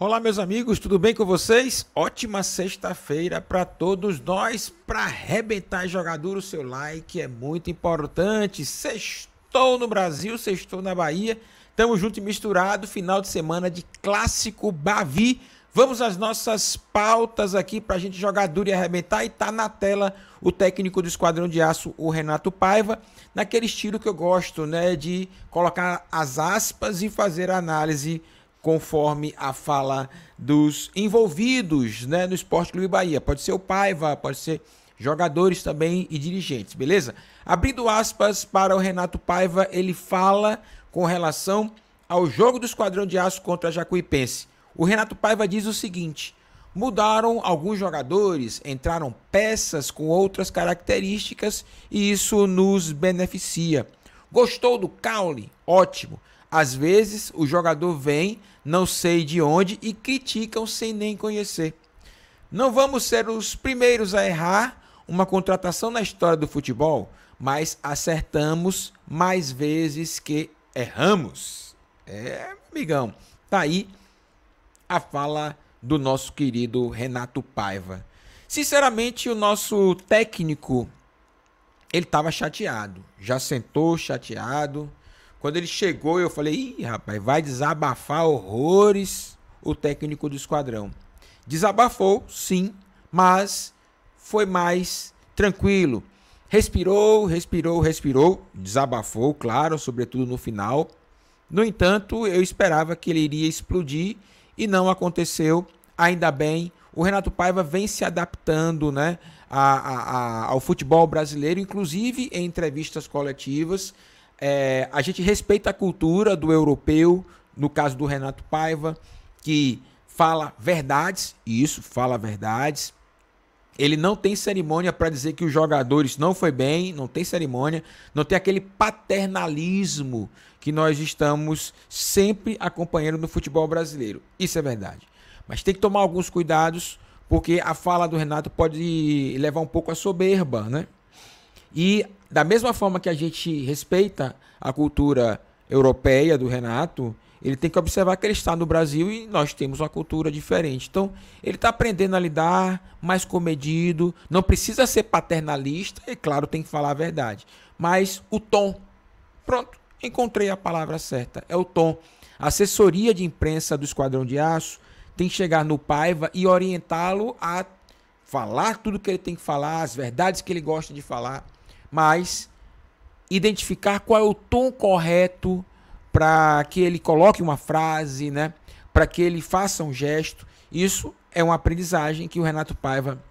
Olá, meus amigos, tudo bem com vocês? Ótima sexta-feira para todos nós. Para arrebentar jogador, o seu like é muito importante. Sextou no Brasil, sextou na Bahia. Tamo junto e misturado. Final de semana de clássico Bavi. Vamos às nossas pautas aqui para a gente jogar duro e arrebentar. E tá na tela o técnico do Esquadrão de Aço, o Renato Paiva, naquele estilo que eu gosto, né? De colocar as aspas e fazer a análise conforme a fala dos envolvidos né, no Esporte Clube Bahia. Pode ser o Paiva, pode ser jogadores também e dirigentes, beleza? Abrindo aspas para o Renato Paiva, ele fala com relação ao jogo do Esquadrão de Aço contra a Jacuipense. O Renato Paiva diz o seguinte: mudaram alguns jogadores, entraram peças com outras características e isso nos beneficia. Gostou do caule? Ótimo. Às vezes o jogador vem, não sei de onde, e criticam sem nem conhecer. Não vamos ser os primeiros a errar uma contratação na história do futebol, mas acertamos mais vezes que erramos. É, amigão, tá aí a fala do nosso querido Renato Paiva. Sinceramente, o nosso técnico ele estava chateado, já sentou chateado, quando ele chegou, eu falei: ih, rapaz, vai desabafar horrores o técnico do esquadrão. Desabafou, sim, mas foi mais tranquilo. Respirou, respirou, respirou, desabafou, claro, sobretudo no final. No entanto, eu esperava que ele iria explodir e não aconteceu. Ainda bem, o Renato Paiva vem se adaptando né, a, a, a, ao futebol brasileiro, inclusive em entrevistas coletivas é, a gente respeita a cultura do europeu, no caso do Renato Paiva, que fala verdades, isso, fala verdades. Ele não tem cerimônia para dizer que os jogadores não foi bem, não tem cerimônia, não tem aquele paternalismo que nós estamos sempre acompanhando no futebol brasileiro. Isso é verdade. Mas tem que tomar alguns cuidados, porque a fala do Renato pode levar um pouco à soberba, né? E da mesma forma que a gente respeita a cultura europeia do Renato, ele tem que observar que ele está no Brasil e nós temos uma cultura diferente. Então, ele está aprendendo a lidar, mais comedido, não precisa ser paternalista, e é claro, tem que falar a verdade. Mas o tom. Pronto, encontrei a palavra certa. É o tom. A assessoria de imprensa do Esquadrão de Aço tem que chegar no Paiva e orientá-lo a falar tudo que ele tem que falar, as verdades que ele gosta de falar mas identificar qual é o tom correto para que ele coloque uma frase, né? Para que ele faça um gesto. Isso é uma aprendizagem que o Renato Paiva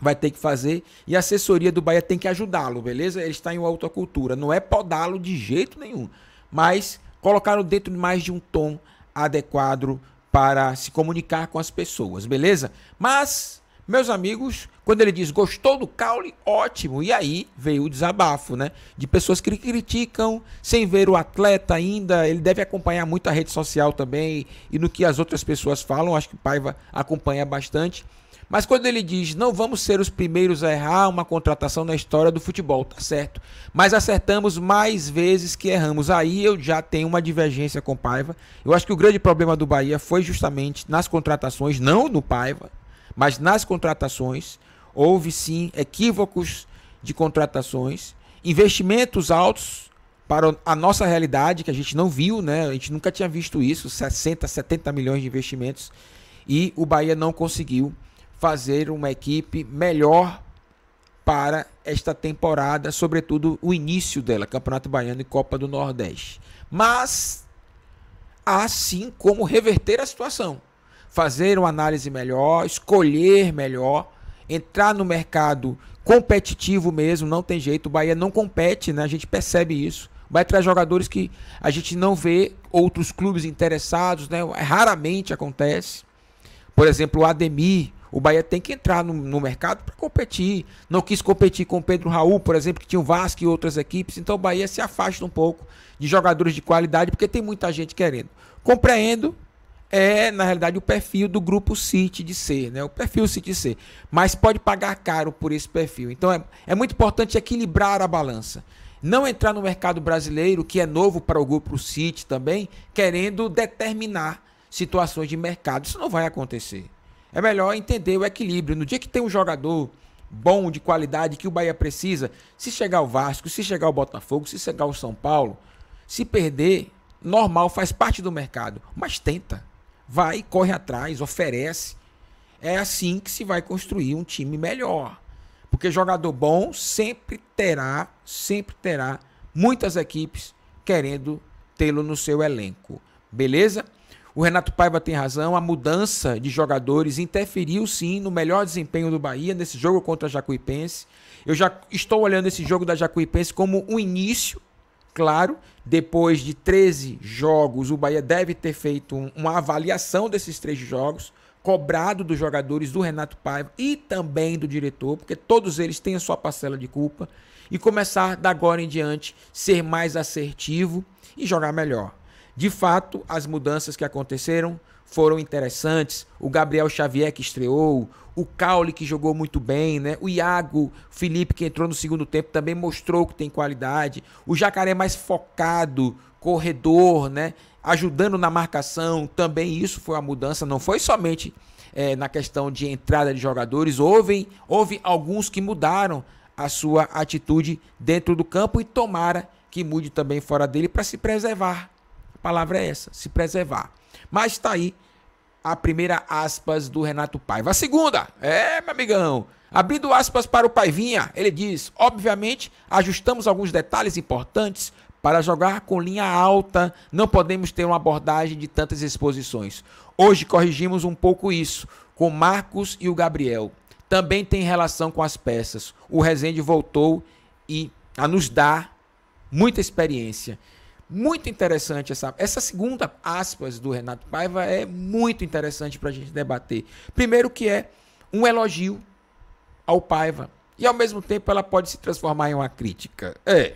vai ter que fazer e a assessoria do Bahia tem que ajudá-lo, beleza? Ele está em uma outra cultura, não é podá-lo de jeito nenhum, mas colocá-lo dentro de mais de um tom adequado para se comunicar com as pessoas, beleza? Mas meus amigos, quando ele diz gostou do caule, ótimo. E aí veio o desabafo, né? De pessoas que criticam sem ver o atleta ainda. Ele deve acompanhar muito a rede social também e no que as outras pessoas falam. Acho que Paiva acompanha bastante. Mas quando ele diz não vamos ser os primeiros a errar uma contratação na história do futebol, tá certo. Mas acertamos mais vezes que erramos. Aí eu já tenho uma divergência com Paiva. Eu acho que o grande problema do Bahia foi justamente nas contratações, não no Paiva mas nas contratações, houve sim equívocos de contratações, investimentos altos para a nossa realidade, que a gente não viu, né? A gente nunca tinha visto isso, 60, 70 milhões de investimentos. E o Bahia não conseguiu fazer uma equipe melhor para esta temporada, sobretudo o início dela, Campeonato Baiano e Copa do Nordeste. Mas há sim como reverter a situação fazer uma análise melhor, escolher melhor, entrar no mercado competitivo mesmo, não tem jeito. O Bahia não compete, né? A gente percebe isso. Vai trazer jogadores que a gente não vê outros clubes interessados, né? Raramente acontece. Por exemplo, o Ademir, o Bahia tem que entrar no, no mercado para competir. Não quis competir com o Pedro Raul, por exemplo, que tinha o Vasco e outras equipes. Então o Bahia se afasta um pouco de jogadores de qualidade, porque tem muita gente querendo. Compreendo é, na realidade, o perfil do grupo City de ser, né? O perfil City ser, Mas pode pagar caro por esse perfil. Então é, é muito importante equilibrar a balança. Não entrar no mercado brasileiro, que é novo para o grupo City também, querendo determinar situações de mercado. Isso não vai acontecer. É melhor entender o equilíbrio. No dia que tem um jogador bom, de qualidade, que o Bahia precisa, se chegar o Vasco, se chegar o Botafogo, se chegar o São Paulo, se perder, normal, faz parte do mercado. Mas tenta vai, corre atrás, oferece. É assim que se vai construir um time melhor. Porque jogador bom sempre terá, sempre terá muitas equipes querendo tê-lo no seu elenco. Beleza? O Renato Paiva tem razão, a mudança de jogadores interferiu sim no melhor desempenho do Bahia nesse jogo contra a Jacuipense. Eu já estou olhando esse jogo da Jacuipense como um início Claro, depois de 13 jogos, o Bahia deve ter feito uma avaliação desses três jogos, cobrado dos jogadores do Renato Paiva e também do diretor, porque todos eles têm a sua parcela de culpa, e começar da agora em diante ser mais assertivo e jogar melhor. De fato, as mudanças que aconteceram foram interessantes. O Gabriel Xavier que estreou, o Caule que jogou muito bem, né? O Iago Felipe que entrou no segundo tempo também mostrou que tem qualidade. O Jacaré mais focado, corredor, né? Ajudando na marcação, também isso foi uma mudança, não foi somente é, na questão de entrada de jogadores, houve, houve alguns que mudaram a sua atitude dentro do campo e tomara que mude também fora dele para se preservar palavra é essa, se preservar. Mas está aí a primeira aspas do Renato Paiva. A segunda, é, meu amigão, abrindo aspas para o Paivinha, ele diz: obviamente, ajustamos alguns detalhes importantes para jogar com linha alta, não podemos ter uma abordagem de tantas exposições. Hoje corrigimos um pouco isso, com Marcos e o Gabriel. Também tem relação com as peças. O Rezende voltou e a nos dar muita experiência. Muito interessante essa, essa segunda aspas do Renato Paiva é muito interessante para a gente debater. Primeiro que é um elogio ao Paiva e ao mesmo tempo ela pode se transformar em uma crítica. É.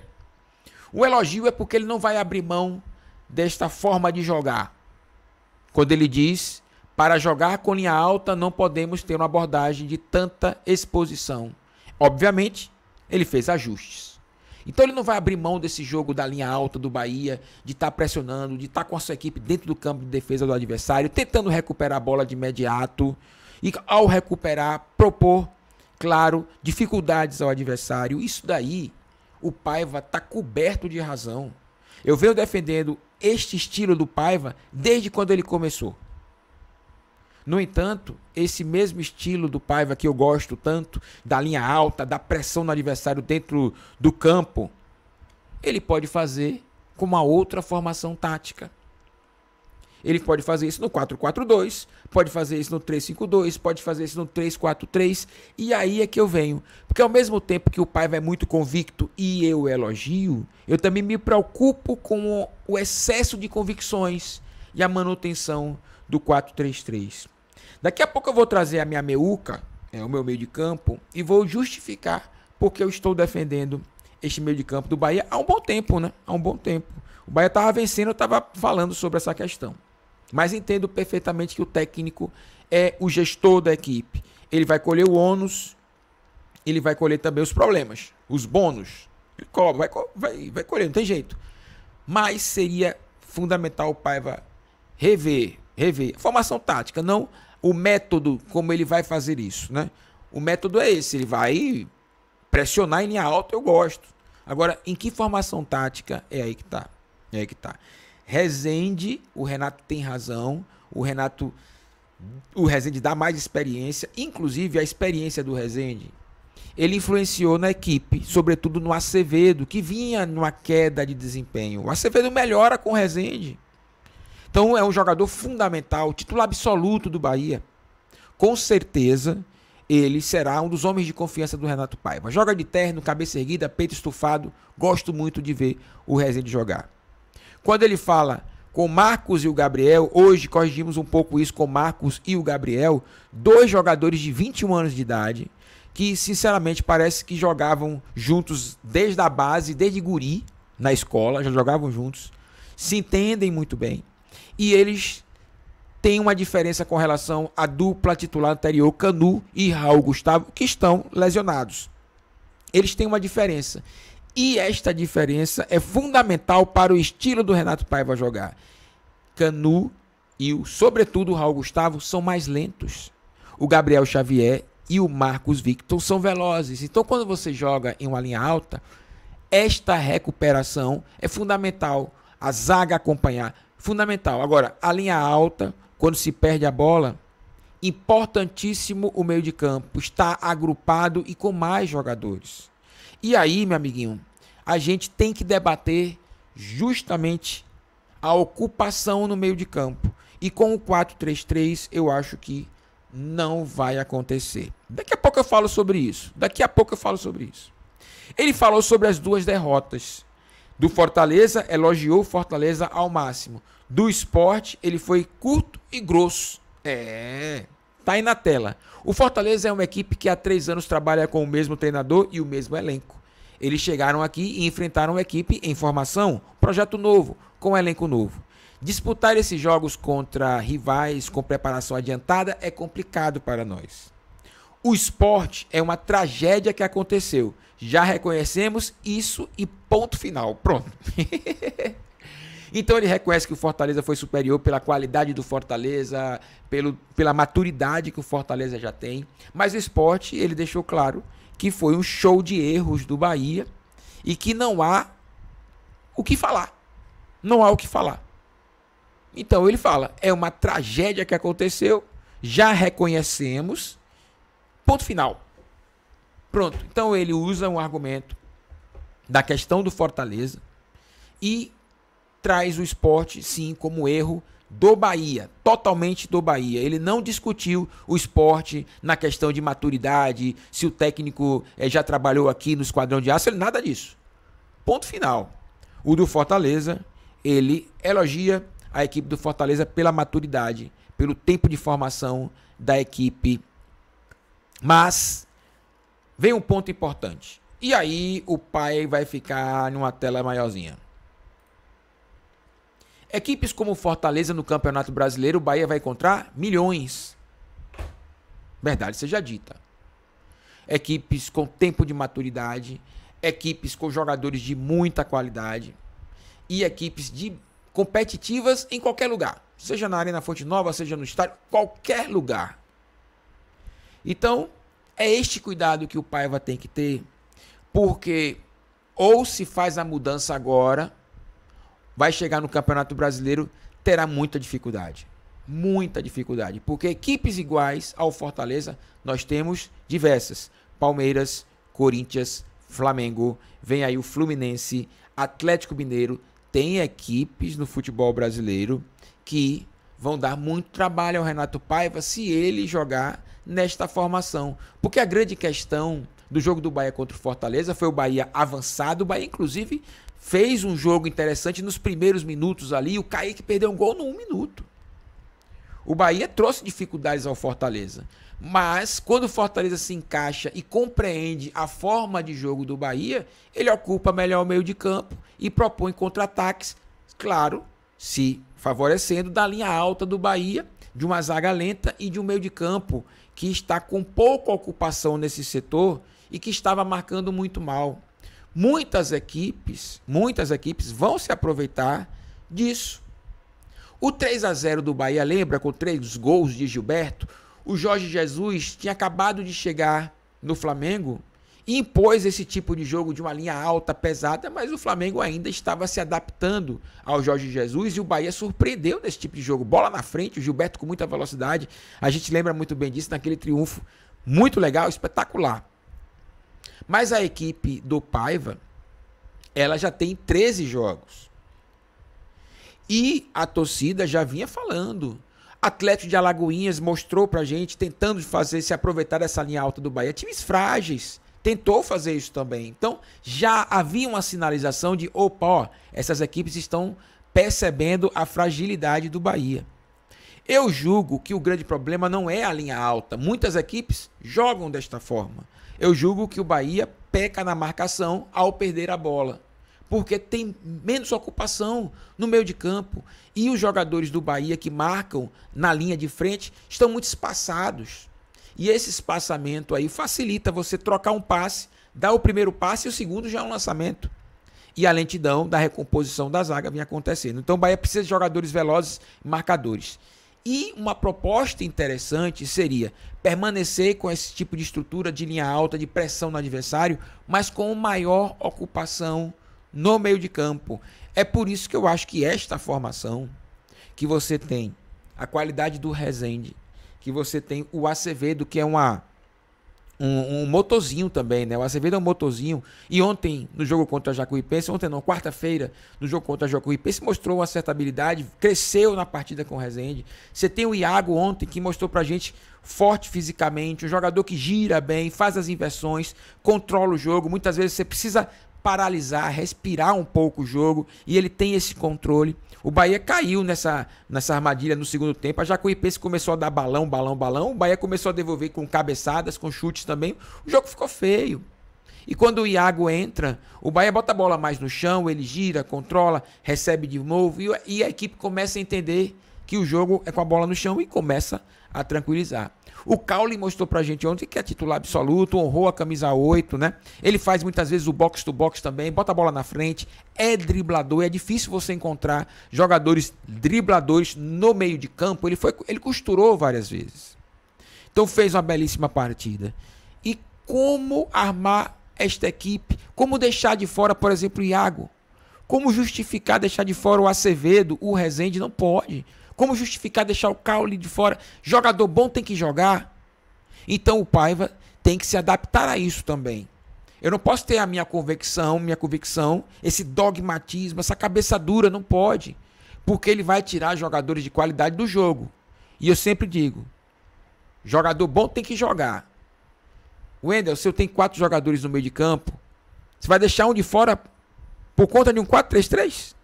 O elogio é porque ele não vai abrir mão desta forma de jogar. Quando ele diz: "Para jogar com linha alta não podemos ter uma abordagem de tanta exposição". Obviamente, ele fez ajustes. Então ele não vai abrir mão desse jogo da linha alta do Bahia, de estar tá pressionando, de estar tá com a sua equipe dentro do campo de defesa do adversário, tentando recuperar a bola de imediato e ao recuperar, propor, claro, dificuldades ao adversário. Isso daí, o Paiva está coberto de razão. Eu venho defendendo este estilo do Paiva desde quando ele começou. No entanto, esse mesmo estilo do Paiva que eu gosto tanto, da linha alta, da pressão no adversário dentro do campo, ele pode fazer com uma outra formação tática. Ele pode fazer isso no 4-4-2, pode fazer isso no 3-5-2, pode fazer isso no 3-4-3. E aí é que eu venho. Porque ao mesmo tempo que o Paiva é muito convicto e eu elogio, eu também me preocupo com o excesso de convicções e a manutenção do 4-3-3. Daqui a pouco eu vou trazer a minha meuca, é, o meu meio de campo, e vou justificar porque eu estou defendendo este meio de campo do Bahia há um bom tempo, né? Há um bom tempo. O Bahia estava vencendo, eu estava falando sobre essa questão. Mas entendo perfeitamente que o técnico é o gestor da equipe. Ele vai colher o ônus, ele vai colher também os problemas, os bônus. Ele cobra, vai, vai, vai colher, não tem jeito. Mas seria fundamental o Paiva rever, rever. Formação tática, não o método como ele vai fazer isso, né? O método é esse, ele vai pressionar em linha alta, eu gosto. Agora, em que formação tática é aí que tá? É aí que tá. Rezende, o Renato tem razão, o Renato o Rezende dá mais experiência, inclusive a experiência do Rezende. Ele influenciou na equipe, sobretudo no Acevedo, que vinha numa queda de desempenho. O Acevedo melhora com o Rezende. Então é um jogador fundamental, título absoluto do Bahia. Com certeza ele será um dos homens de confiança do Renato Paiva. Joga de terno, cabeça erguida, peito estufado. Gosto muito de ver o Rezende jogar. Quando ele fala com Marcos e o Gabriel, hoje corrigimos um pouco isso com Marcos e o Gabriel, dois jogadores de 21 anos de idade, que sinceramente parece que jogavam juntos desde a base, desde guri, na escola, já jogavam juntos, se entendem muito bem e eles têm uma diferença com relação à dupla titular anterior, Canu e Raul Gustavo, que estão lesionados. Eles têm uma diferença. E esta diferença é fundamental para o estilo do Renato Paiva jogar. Canu e, o, sobretudo, o Raul Gustavo são mais lentos. O Gabriel Xavier e o Marcos Victor são velozes. Então, quando você joga em uma linha alta, esta recuperação é fundamental. A zaga acompanhar. Fundamental. Agora, a linha alta, quando se perde a bola, importantíssimo o meio de campo. Está agrupado e com mais jogadores. E aí, meu amiguinho, a gente tem que debater justamente a ocupação no meio de campo. E com o 4-3-3, eu acho que não vai acontecer. Daqui a pouco eu falo sobre isso. Daqui a pouco eu falo sobre isso. Ele falou sobre as duas derrotas. Do Fortaleza, elogiou o Fortaleza ao máximo. Do esporte, ele foi curto e grosso. É. Tá aí na tela. O Fortaleza é uma equipe que há três anos trabalha com o mesmo treinador e o mesmo elenco. Eles chegaram aqui e enfrentaram uma equipe em formação, projeto novo, com um elenco novo. Disputar esses jogos contra rivais com preparação adiantada é complicado para nós. O esporte é uma tragédia que aconteceu já reconhecemos isso e ponto final. Pronto. então ele reconhece que o Fortaleza foi superior pela qualidade do Fortaleza, pelo, pela maturidade que o Fortaleza já tem. Mas o esporte, ele deixou claro que foi um show de erros do Bahia e que não há o que falar. Não há o que falar. Então ele fala: é uma tragédia que aconteceu, já reconhecemos. Ponto final. Pronto. Então ele usa um argumento da questão do Fortaleza e traz o esporte, sim, como erro do Bahia, totalmente do Bahia. Ele não discutiu o esporte na questão de maturidade, se o técnico eh, já trabalhou aqui no Esquadrão de Aço, ele, nada disso. Ponto final. O do Fortaleza, ele elogia a equipe do Fortaleza pela maturidade, pelo tempo de formação da equipe. Mas Vem um ponto importante. E aí o pai vai ficar numa tela maiorzinha. Equipes como Fortaleza no Campeonato Brasileiro, o Bahia vai encontrar milhões. Verdade seja dita. Equipes com tempo de maturidade, equipes com jogadores de muita qualidade e equipes de competitivas em qualquer lugar. Seja na Arena Fonte Nova, seja no estádio, qualquer lugar. Então, é este cuidado que o Paiva tem que ter, porque ou se faz a mudança agora, vai chegar no Campeonato Brasileiro, terá muita dificuldade. Muita dificuldade. Porque equipes iguais ao Fortaleza, nós temos diversas. Palmeiras, Corinthians, Flamengo, vem aí o Fluminense, Atlético Mineiro. Tem equipes no futebol brasileiro que vão dar muito trabalho ao Renato Paiva se ele jogar nesta formação. Porque a grande questão do jogo do Bahia contra o Fortaleza foi o Bahia avançado. O Bahia, inclusive, fez um jogo interessante nos primeiros minutos ali. O Kaique perdeu um gol no um minuto. O Bahia trouxe dificuldades ao Fortaleza. Mas quando o Fortaleza se encaixa e compreende a forma de jogo do Bahia, ele ocupa melhor o meio de campo e propõe contra-ataques, claro, se favorecendo da linha alta do Bahia, de uma zaga lenta e de um meio de campo que está com pouca ocupação nesse setor e que estava marcando muito mal. Muitas equipes, muitas equipes vão se aproveitar disso. O 3 a 0 do Bahia, lembra com três gols de Gilberto? O Jorge Jesus tinha acabado de chegar no Flamengo impôs esse tipo de jogo de uma linha alta, pesada, mas o Flamengo ainda estava se adaptando ao Jorge Jesus e o Bahia surpreendeu nesse tipo de jogo. Bola na frente, o Gilberto com muita velocidade. A gente lembra muito bem disso naquele triunfo muito legal, espetacular. Mas a equipe do Paiva, ela já tem 13 jogos. E a torcida já vinha falando. Atlético de Alagoinhas mostrou pra gente, tentando fazer se aproveitar dessa linha alta do Bahia. Times frágeis tentou fazer isso também. Então, já havia uma sinalização de, opa, ó, essas equipes estão percebendo a fragilidade do Bahia. Eu julgo que o grande problema não é a linha alta. Muitas equipes jogam desta forma. Eu julgo que o Bahia peca na marcação ao perder a bola. Porque tem menos ocupação no meio de campo. E os jogadores do Bahia que marcam na linha de frente estão muito espaçados. E esse espaçamento aí facilita você trocar um passe, dar o primeiro passe e o segundo já é um lançamento. E a lentidão da recomposição da zaga vem acontecendo. Então o Bahia precisa de jogadores velozes, marcadores. E uma proposta interessante seria permanecer com esse tipo de estrutura de linha alta, de pressão no adversário, mas com maior ocupação no meio de campo. É por isso que eu acho que esta formação que você tem, a qualidade do Rezende, que você tem o Acevedo, que é uma um, um motozinho também, né? O Acevedo é um motozinho. E ontem, no jogo contra a Jacuipense, ontem não, quarta-feira, no jogo contra a Jacuipense, mostrou uma certa habilidade, cresceu na partida com o Rezende. Você tem o Iago ontem, que mostrou pra gente forte fisicamente, um jogador que gira bem, faz as inversões, controla o jogo. Muitas vezes você precisa paralisar, respirar um pouco o jogo e ele tem esse controle. O Bahia caiu nessa, nessa armadilha no segundo tempo. A Jacuipense começou a dar balão, balão, balão. O Bahia começou a devolver com cabeçadas, com chutes também. O jogo ficou feio. E quando o Iago entra, o Bahia bota a bola mais no chão, ele gira, controla, recebe de novo e a equipe começa a entender que o jogo é com a bola no chão e começa a tranquilizar. O Caule mostrou pra gente ontem que é titular absoluto, honrou a camisa 8, né? Ele faz muitas vezes o box to box também, bota a bola na frente, é driblador, é difícil você encontrar jogadores dribladores no meio de campo. Ele foi ele costurou várias vezes. Então fez uma belíssima partida. E como armar esta equipe? Como deixar de fora, por exemplo, o Iago? Como justificar deixar de fora o Acevedo, o Rezende? Não pode. Como justificar deixar o Caule de fora? Jogador bom tem que jogar. Então o Paiva tem que se adaptar a isso também. Eu não posso ter a minha convicção, minha convicção, esse dogmatismo, essa cabeça dura, não pode. Porque ele vai tirar jogadores de qualidade do jogo. E eu sempre digo: jogador bom tem que jogar. Wendel, se eu tenho quatro jogadores no meio de campo, você vai deixar um de fora por conta de um 4-3-3?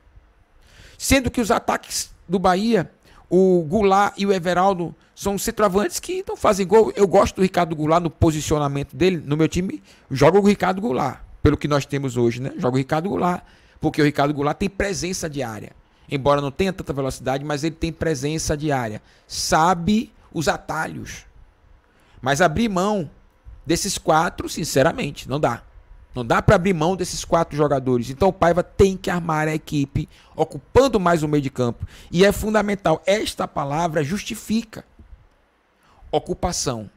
Sendo que os ataques do Bahia o Goulart e o Everaldo são centroavantes que não fazem gol. Eu gosto do Ricardo Goulart no posicionamento dele. No meu time, joga o Ricardo Goulart, pelo que nós temos hoje, né? Joga o Ricardo Goulart, porque o Ricardo Goulart tem presença diária. Embora não tenha tanta velocidade, mas ele tem presença diária. Sabe os atalhos. Mas abrir mão desses quatro, sinceramente, não dá. Não dá para abrir mão desses quatro jogadores. Então o Paiva tem que armar a equipe, ocupando mais o meio de campo. E é fundamental. Esta palavra justifica ocupação.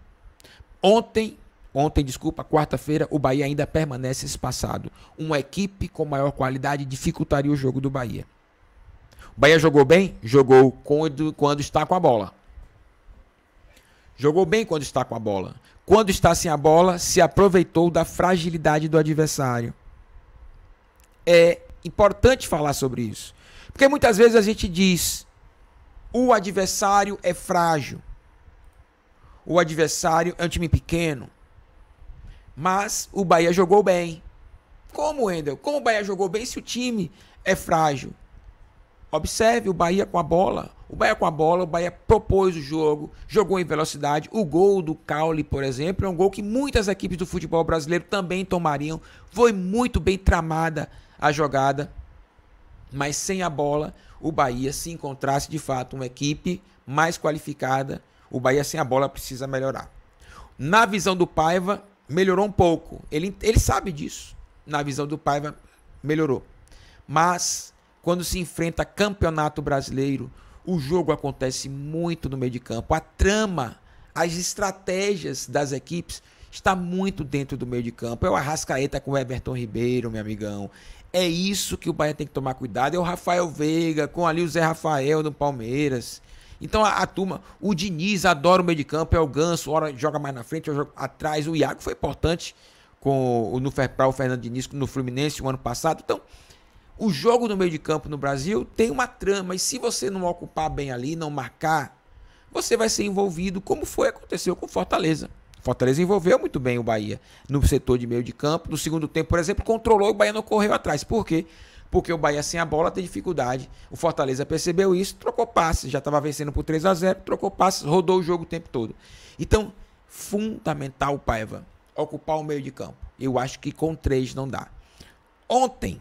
Ontem, ontem, desculpa, quarta-feira, o Bahia ainda permanece espaçado. Uma equipe com maior qualidade dificultaria o jogo do Bahia. O Bahia jogou bem? Jogou quando, quando está com a bola. Jogou bem quando está com a bola quando está sem a bola, se aproveitou da fragilidade do adversário. É importante falar sobre isso. Porque muitas vezes a gente diz: o adversário é frágil. O adversário é um time pequeno. Mas o Bahia jogou bem. Como, Wendel? Como o Bahia jogou bem se o time é frágil? Observe o Bahia com a bola. O Bahia com a bola, o Bahia propôs o jogo, jogou em velocidade. O gol do Caule, por exemplo, é um gol que muitas equipes do futebol brasileiro também tomariam. Foi muito bem tramada a jogada, mas sem a bola, o Bahia se encontrasse de fato uma equipe mais qualificada, o Bahia sem a bola precisa melhorar. Na visão do Paiva, melhorou um pouco. Ele, ele sabe disso. Na visão do Paiva, melhorou. Mas quando se enfrenta campeonato brasileiro, o jogo acontece muito no meio de campo. A trama, as estratégias das equipes está muito dentro do meio de campo. É o Arrascaeta com o Everton Ribeiro, meu amigão. É isso que o Bahia tem que tomar cuidado. É o Rafael Veiga com ali o Zé Rafael do Palmeiras. Então a, a, turma, o Diniz adora o meio de campo, é o Ganso, hora joga mais na frente, joga atrás. O Iago foi importante com o no para o Fernando Diniz no Fluminense o ano passado. Então, o jogo no meio de campo no Brasil tem uma trama, e se você não ocupar bem ali, não marcar, você vai ser envolvido, como foi aconteceu com Fortaleza. Fortaleza envolveu muito bem o Bahia no setor de meio de campo. No segundo tempo, por exemplo, controlou e o Bahia não correu atrás. Por quê? Porque o Bahia sem a bola tem dificuldade. O Fortaleza percebeu isso, trocou passes. Já estava vencendo por 3 a 0 trocou passes, rodou o jogo o tempo todo. Então, fundamental, Paiva, ocupar o meio de campo. Eu acho que com três não dá. Ontem,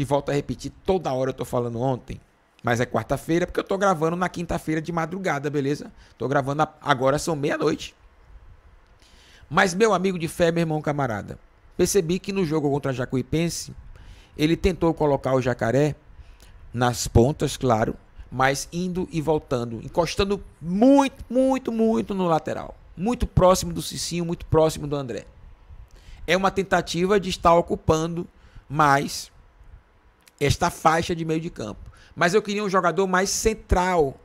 e volto a repetir, toda hora eu tô falando ontem. Mas é quarta-feira, porque eu tô gravando na quinta-feira de madrugada, beleza? Tô gravando agora são meia-noite. Mas meu amigo de fé, meu irmão camarada, percebi que no jogo contra a Jacuipense, ele tentou colocar o jacaré nas pontas, claro, mas indo e voltando, encostando muito, muito, muito no lateral. Muito próximo do Cicinho, muito próximo do André. É uma tentativa de estar ocupando mais esta faixa de meio de campo. Mas eu queria um jogador mais central.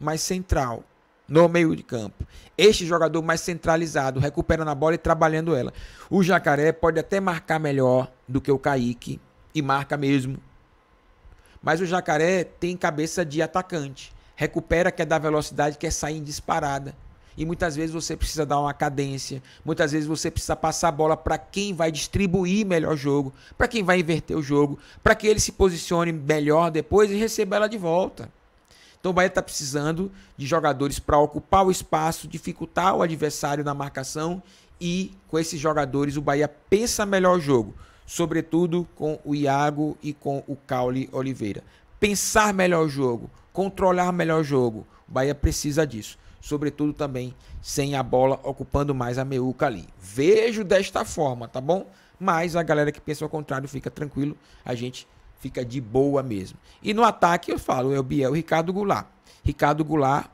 Mais central no meio de campo. Este jogador mais centralizado, recuperando a bola e trabalhando ela. O Jacaré pode até marcar melhor do que o Kaique, e marca mesmo. Mas o Jacaré tem cabeça de atacante. Recupera, quer é dar velocidade, quer é sair em disparada. E muitas vezes você precisa dar uma cadência, muitas vezes você precisa passar a bola para quem vai distribuir melhor o jogo, para quem vai inverter o jogo, para que ele se posicione melhor depois e receba ela de volta. Então o Bahia está precisando de jogadores para ocupar o espaço, dificultar o adversário na marcação e com esses jogadores o Bahia pensa melhor o jogo, sobretudo com o Iago e com o Caule Oliveira. Pensar melhor o jogo, controlar melhor o jogo. O Bahia precisa disso sobretudo também sem a bola ocupando mais a meuca ali. Vejo desta forma, tá bom? Mas a galera que pensa ao contrário fica tranquilo, a gente fica de boa mesmo. E no ataque eu falo, é o Biel Ricardo Goulart. Ricardo Goulart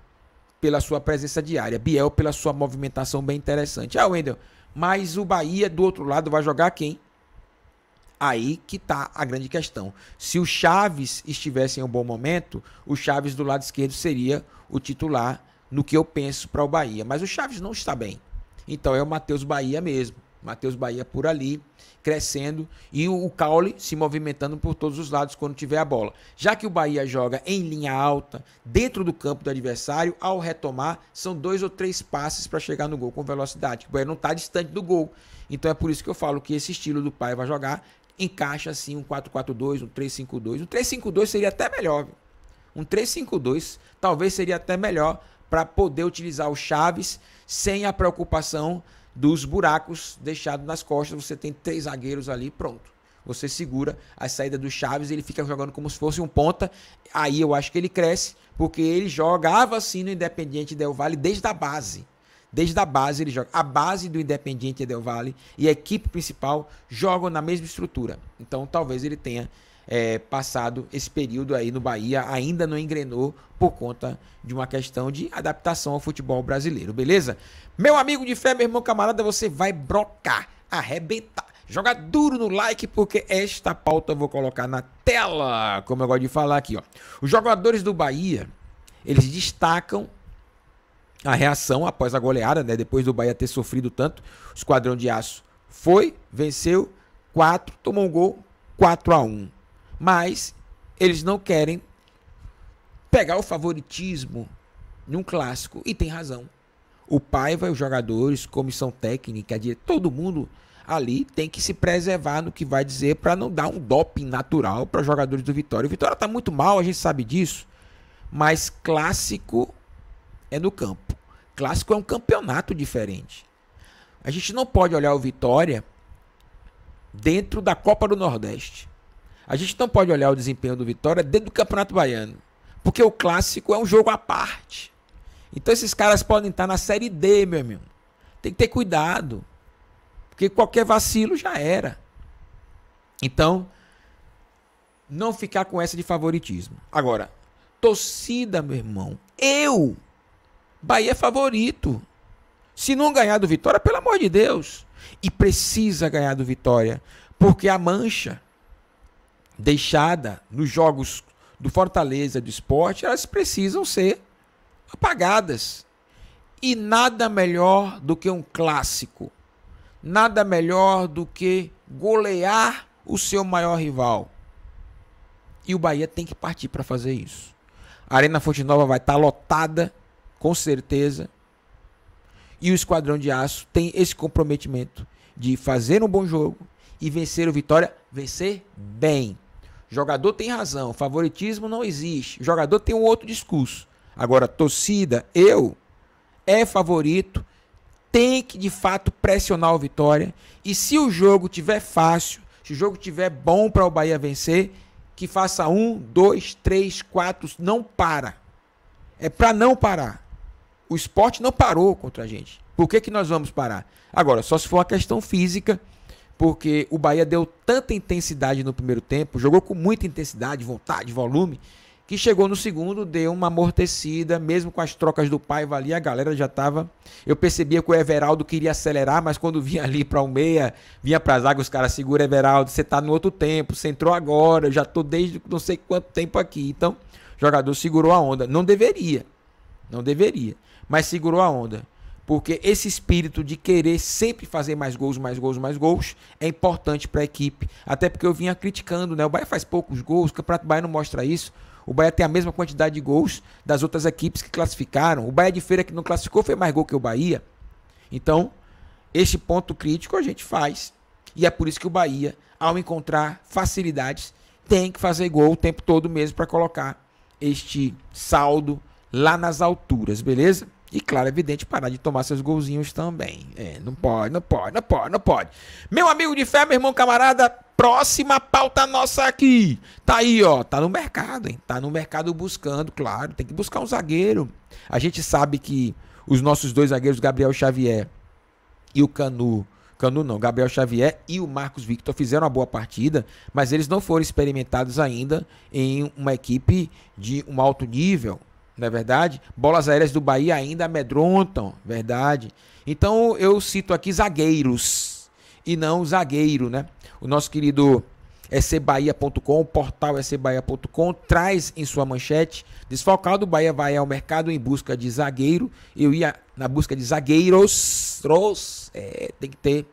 pela sua presença diária, Biel pela sua movimentação bem interessante. Ah, Wendel, mas o Bahia do outro lado vai jogar quem? Aí que tá a grande questão. Se o Chaves estivesse em um bom momento, o Chaves do lado esquerdo seria o titular no que eu penso para o Bahia. Mas o Chaves não está bem. Então é o Matheus Bahia mesmo. Matheus Bahia por ali, crescendo, e o Caule se movimentando por todos os lados quando tiver a bola. Já que o Bahia joga em linha alta, dentro do campo do adversário, ao retomar, são dois ou três passes para chegar no gol com velocidade. O Bahia não está distante do gol. Então é por isso que eu falo que esse estilo do Pai vai jogar encaixa assim um 4-4-2, um 3-5-2. Um 3-5-2 seria até melhor. Um 3-5-2 talvez seria até melhor para poder utilizar o Chaves sem a preocupação dos buracos deixados nas costas. Você tem três zagueiros ali, pronto. Você segura a saída do Chaves, ele fica jogando como se fosse um ponta. Aí eu acho que ele cresce, porque ele jogava assim no Independiente Del Valle desde a base. Desde a base ele joga. A base do Independiente Del Valle e a equipe principal jogam na mesma estrutura. Então talvez ele tenha é, passado esse período aí no Bahia, ainda não engrenou por conta de uma questão de adaptação ao futebol brasileiro, beleza? Meu amigo de fé, meu irmão camarada, você vai brocar, arrebentar. Joga duro no like, porque esta pauta eu vou colocar na tela, como eu gosto de falar aqui, ó. Os jogadores do Bahia, eles destacam a reação após a goleada, né? Depois do Bahia ter sofrido tanto, o Esquadrão de Aço foi, venceu, 4, tomou um gol, 4 a 1 mas eles não querem pegar o favoritismo num clássico e tem razão. O Paiva, os jogadores, comissão técnica, todo mundo ali tem que se preservar no que vai dizer para não dar um doping natural para os jogadores do Vitória. O Vitória está muito mal, a gente sabe disso, mas clássico é no campo. Clássico é um campeonato diferente. A gente não pode olhar o Vitória dentro da Copa do Nordeste. A gente não pode olhar o desempenho do Vitória dentro do Campeonato Baiano, porque o clássico é um jogo à parte. Então esses caras podem estar na Série D, meu amigo. Tem que ter cuidado, porque qualquer vacilo já era. Então, não ficar com essa de favoritismo. Agora, torcida, meu irmão, eu, Bahia é favorito. Se não ganhar do Vitória, pelo amor de Deus. E precisa ganhar do Vitória, porque a mancha deixada nos jogos do Fortaleza, do esporte, elas precisam ser apagadas. E nada melhor do que um clássico. Nada melhor do que golear o seu maior rival. E o Bahia tem que partir para fazer isso. A Arena Fonte Nova vai estar tá lotada, com certeza. E o Esquadrão de Aço tem esse comprometimento de fazer um bom jogo e vencer o Vitória, vencer bem. Jogador tem razão, favoritismo não existe. Jogador tem um outro discurso. Agora, torcida, eu, é favorito, tem que de fato pressionar o Vitória. E se o jogo tiver fácil, se o jogo tiver bom para o Bahia vencer, que faça um, dois, três, quatro, não para. É para não parar. O esporte não parou contra a gente. Por que, que nós vamos parar? Agora, só se for uma questão física porque o Bahia deu tanta intensidade no primeiro tempo, jogou com muita intensidade, vontade, volume, que chegou no segundo, deu uma amortecida, mesmo com as trocas do Paiva ali, a galera já estava. Eu percebia que o Everaldo queria acelerar, mas quando vinha ali para o um meia, vinha para as zaga, os caras segura Everaldo, você está no outro tempo, você entrou agora, eu já estou desde não sei quanto tempo aqui. Então, o jogador segurou a onda. Não deveria, não deveria, mas segurou a onda porque esse espírito de querer sempre fazer mais gols, mais gols, mais gols é importante para a equipe. Até porque eu vinha criticando, né? O Bahia faz poucos gols, o Campeonato Bahia não mostra isso. O Bahia tem a mesma quantidade de gols das outras equipes que classificaram. O Bahia de Feira que não classificou fez mais gol que o Bahia. Então, este ponto crítico a gente faz. E é por isso que o Bahia, ao encontrar facilidades, tem que fazer gol o tempo todo mesmo para colocar este saldo lá nas alturas, beleza? E, claro, é evidente, parar de tomar seus golzinhos também. É, não pode, não pode, não pode, não pode. Meu amigo de fé, meu irmão camarada, próxima pauta nossa aqui. Tá aí, ó, tá no mercado, hein? Tá no mercado buscando, claro. Tem que buscar um zagueiro. A gente sabe que os nossos dois zagueiros, Gabriel Xavier e o Canu. Canu não, Gabriel Xavier e o Marcos Victor fizeram uma boa partida, mas eles não foram experimentados ainda em uma equipe de um alto nível não é verdade? Bolas aéreas do Bahia ainda amedrontam, verdade? Então eu cito aqui zagueiros e não zagueiro, né? O nosso querido ecbahia.com, o portal ecbahia.com traz em sua manchete: desfalcado, o Bahia vai ao mercado em busca de zagueiro. Eu ia na busca de zagueiros, trouxe, é, tem que ter,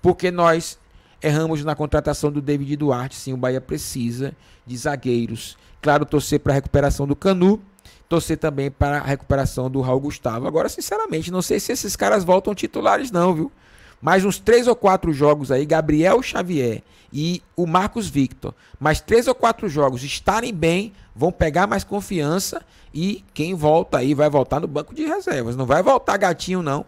porque nós erramos na contratação do David Duarte. Sim, o Bahia precisa de zagueiros. Claro, torcer para a recuperação do Canu torcer também para a recuperação do Raul Gustavo. Agora, sinceramente, não sei se esses caras voltam titulares, não, viu? Mais uns três ou quatro jogos aí, Gabriel Xavier e o Marcos Victor. Mais três ou quatro jogos estarem bem, vão pegar mais confiança e quem volta aí vai voltar no banco de reservas. Não vai voltar gatinho, não,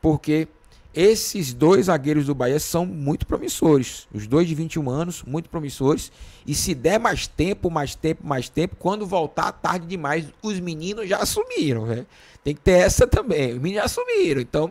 porque esses dois zagueiros do Bahia são muito promissores. Os dois de 21 anos, muito promissores. E se der mais tempo, mais tempo, mais tempo, quando voltar tarde demais, os meninos já assumiram, né? Tem que ter essa também. Os meninos já assumiram. Então,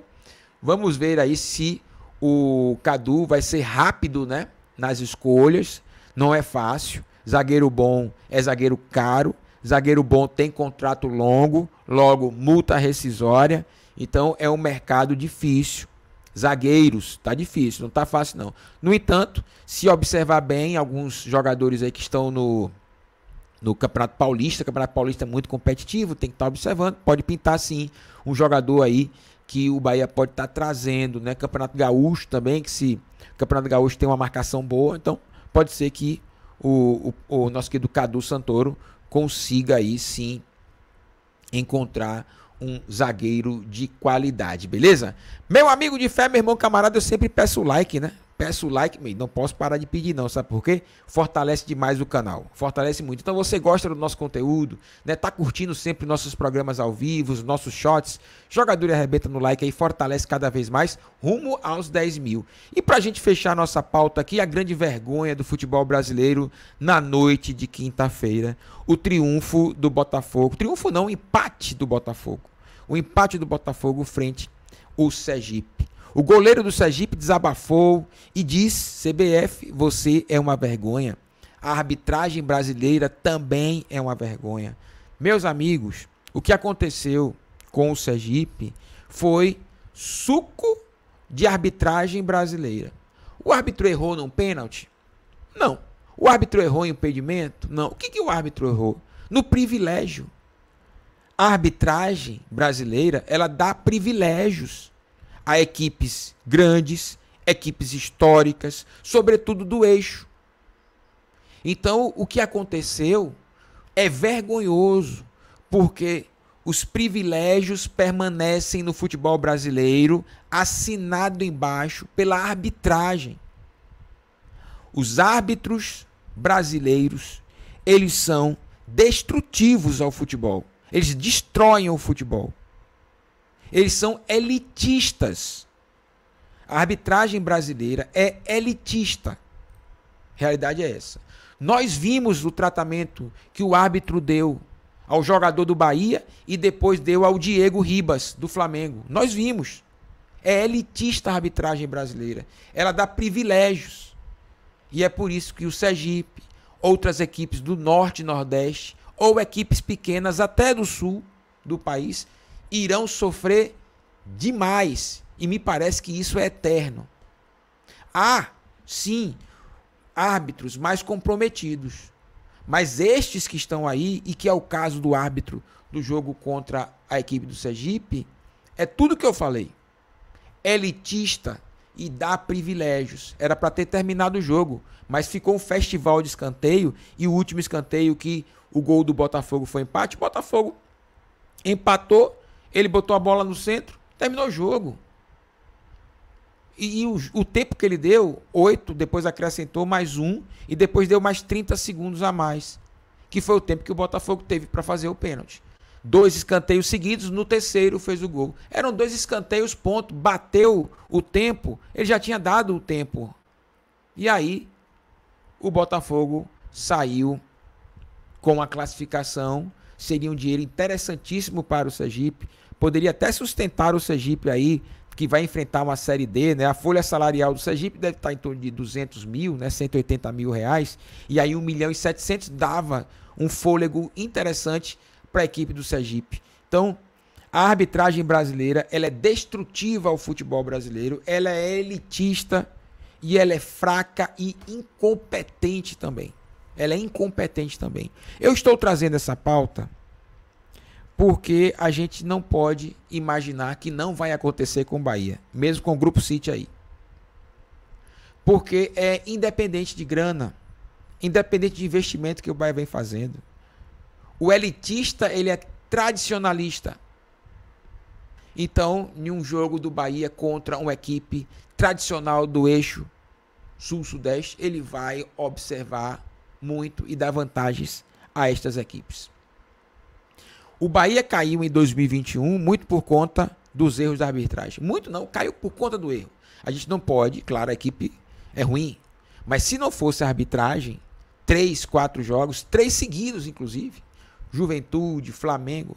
vamos ver aí se o Cadu vai ser rápido, né? Nas escolhas. Não é fácil. Zagueiro bom é zagueiro caro. Zagueiro bom tem contrato longo, logo multa rescisória. Então é um mercado difícil zagueiros, tá difícil, não tá fácil não. No entanto, se observar bem, alguns jogadores aí que estão no no Campeonato Paulista, o Campeonato Paulista é muito competitivo, tem que estar tá observando, pode pintar sim um jogador aí que o Bahia pode estar tá trazendo, né? Campeonato Gaúcho também, que se o Campeonato Gaúcho tem uma marcação boa, então pode ser que o, o, o nosso querido Cadu Santoro consiga aí sim encontrar um zagueiro de qualidade, beleza? Meu amigo de fé, meu irmão camarada, eu sempre peço o like, né? peço o like, não posso parar de pedir não, sabe por quê? Fortalece demais o canal, fortalece muito. Então você gosta do nosso conteúdo, né? Tá curtindo sempre nossos programas ao vivo, os nossos shots. Jogador e arrebenta no like aí, fortalece cada vez mais, rumo aos 10 mil. E pra gente fechar nossa pauta aqui, a grande vergonha do futebol brasileiro na noite de quinta-feira, o triunfo do Botafogo. Triunfo não, empate do Botafogo. O empate do Botafogo frente ao Sergipe. O goleiro do Sergipe desabafou e diz: CBF, você é uma vergonha. A arbitragem brasileira também é uma vergonha. Meus amigos, o que aconteceu com o Sergipe foi suco de arbitragem brasileira. O árbitro errou num pênalti? Não. O árbitro errou em impedimento? Não. O que, que o árbitro errou? No privilégio. A arbitragem brasileira, ela dá privilégios a equipes grandes, equipes históricas, sobretudo do eixo. Então, o que aconteceu é vergonhoso, porque os privilégios permanecem no futebol brasileiro, assinado embaixo pela arbitragem. Os árbitros brasileiros, eles são destrutivos ao futebol. Eles destroem o futebol. Eles são elitistas. A arbitragem brasileira é elitista. A realidade é essa. Nós vimos o tratamento que o árbitro deu ao jogador do Bahia e depois deu ao Diego Ribas, do Flamengo. Nós vimos. É elitista a arbitragem brasileira. Ela dá privilégios. E é por isso que o Sergipe, outras equipes do Norte e Nordeste, ou equipes pequenas até do Sul do país, irão sofrer demais. E me parece que isso é eterno. Há, sim, árbitros mais comprometidos. Mas estes que estão aí, e que é o caso do árbitro do jogo contra a equipe do Sergipe, é tudo que eu falei. Elitista e dá privilégios. Era para ter terminado o jogo, mas ficou um festival de escanteio e o último escanteio que o gol do Botafogo foi empate, Botafogo empatou ele botou a bola no centro, terminou o jogo. E, e o, o, tempo que ele deu, oito, depois acrescentou mais um, e depois deu mais 30 segundos a mais, que foi o tempo que o Botafogo teve para fazer o pênalti. Dois escanteios seguidos, no terceiro fez o gol. Eram dois escanteios, ponto. Bateu o tempo, ele já tinha dado o tempo. E aí, o Botafogo saiu com a classificação. Seria um dinheiro interessantíssimo para o Sergipe poderia até sustentar o Sergipe aí, que vai enfrentar uma Série D, né? A folha salarial do Sergipe deve estar em torno de 200 mil, né? 180 mil reais. E aí 1 milhão e 700 dava um fôlego interessante para a equipe do Sergipe. Então, a arbitragem brasileira, ela é destrutiva ao futebol brasileiro, ela é elitista e ela é fraca e incompetente também. Ela é incompetente também. Eu estou trazendo essa pauta porque a gente não pode imaginar que não vai acontecer com o Bahia, mesmo com o Grupo City aí. Porque é independente de grana, independente de investimento que o Bahia vem fazendo. O elitista, ele é tradicionalista. Então, em um jogo do Bahia contra uma equipe tradicional do eixo sul-sudeste, ele vai observar muito e dar vantagens a estas equipes. O Bahia caiu em 2021 muito por conta dos erros da arbitragem. Muito não, caiu por conta do erro. A gente não pode, claro, a equipe é ruim. Mas se não fosse a arbitragem, três, quatro jogos, três seguidos, inclusive, Juventude, Flamengo,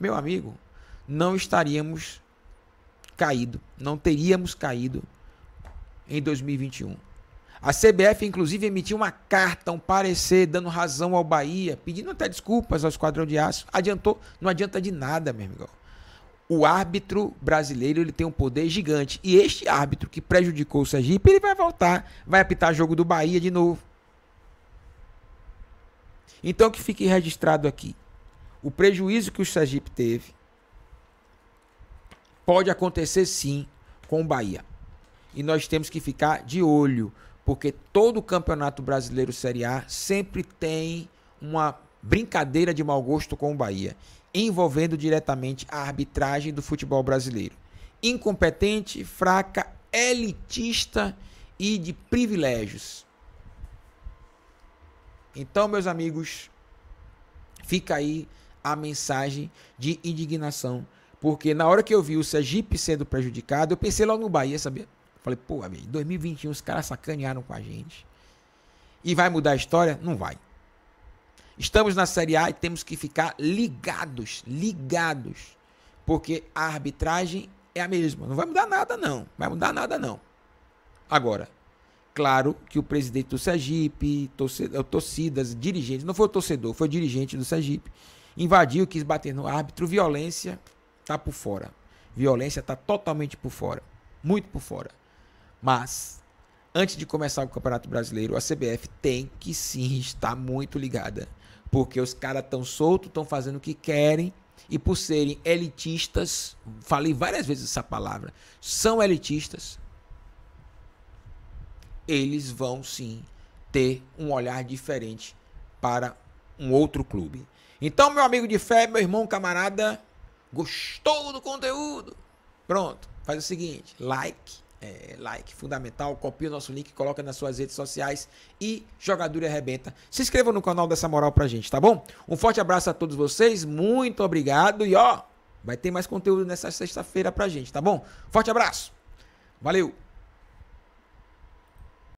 meu amigo, não estaríamos caído, não teríamos caído em 2021. A CBF, inclusive, emitiu uma carta, um parecer, dando razão ao Bahia, pedindo até desculpas ao Esquadrão de Aço. Adiantou? Não adianta de nada, meu amigo. O árbitro brasileiro ele tem um poder gigante. E este árbitro que prejudicou o Sergipe, ele vai voltar, vai apitar jogo do Bahia de novo. Então que fique registrado aqui. O prejuízo que o Sergipe teve pode acontecer sim com o Bahia. E nós temos que ficar de olho porque todo o Campeonato Brasileiro Série A sempre tem uma brincadeira de mau gosto com o Bahia, envolvendo diretamente a arbitragem do futebol brasileiro. Incompetente, fraca, elitista e de privilégios. Então, meus amigos, fica aí a mensagem de indignação, porque na hora que eu vi o Sergipe sendo prejudicado, eu pensei logo no Bahia, sabia? Falei, pô, velho, 2021 os caras sacanearam com a gente. E vai mudar a história? Não vai. Estamos na Série A e temos que ficar ligados, ligados. Porque a arbitragem é a mesma. Não vai mudar nada, não. Vai mudar nada, não. Agora, claro que o presidente do Sergipe, é torcidas, dirigentes, não foi o torcedor, foi o dirigente do Sergipe, invadiu, quis bater no árbitro, violência tá por fora. Violência tá totalmente por fora, muito por fora. Mas, antes de começar o Campeonato Brasileiro, a CBF tem que sim estar muito ligada. Porque os caras estão soltos, estão fazendo o que querem. E por serem elitistas, falei várias vezes essa palavra, são elitistas, eles vão sim ter um olhar diferente para um outro clube. Então, meu amigo de fé, meu irmão camarada, gostou do conteúdo? Pronto, faz o seguinte: like, é, like fundamental, copie o nosso link, coloca nas suas redes sociais e jogadura arrebenta. Se inscreva no canal dessa moral pra gente, tá bom? Um forte abraço a todos vocês, muito obrigado e ó, vai ter mais conteúdo nessa sexta-feira pra gente, tá bom? Forte abraço. Valeu.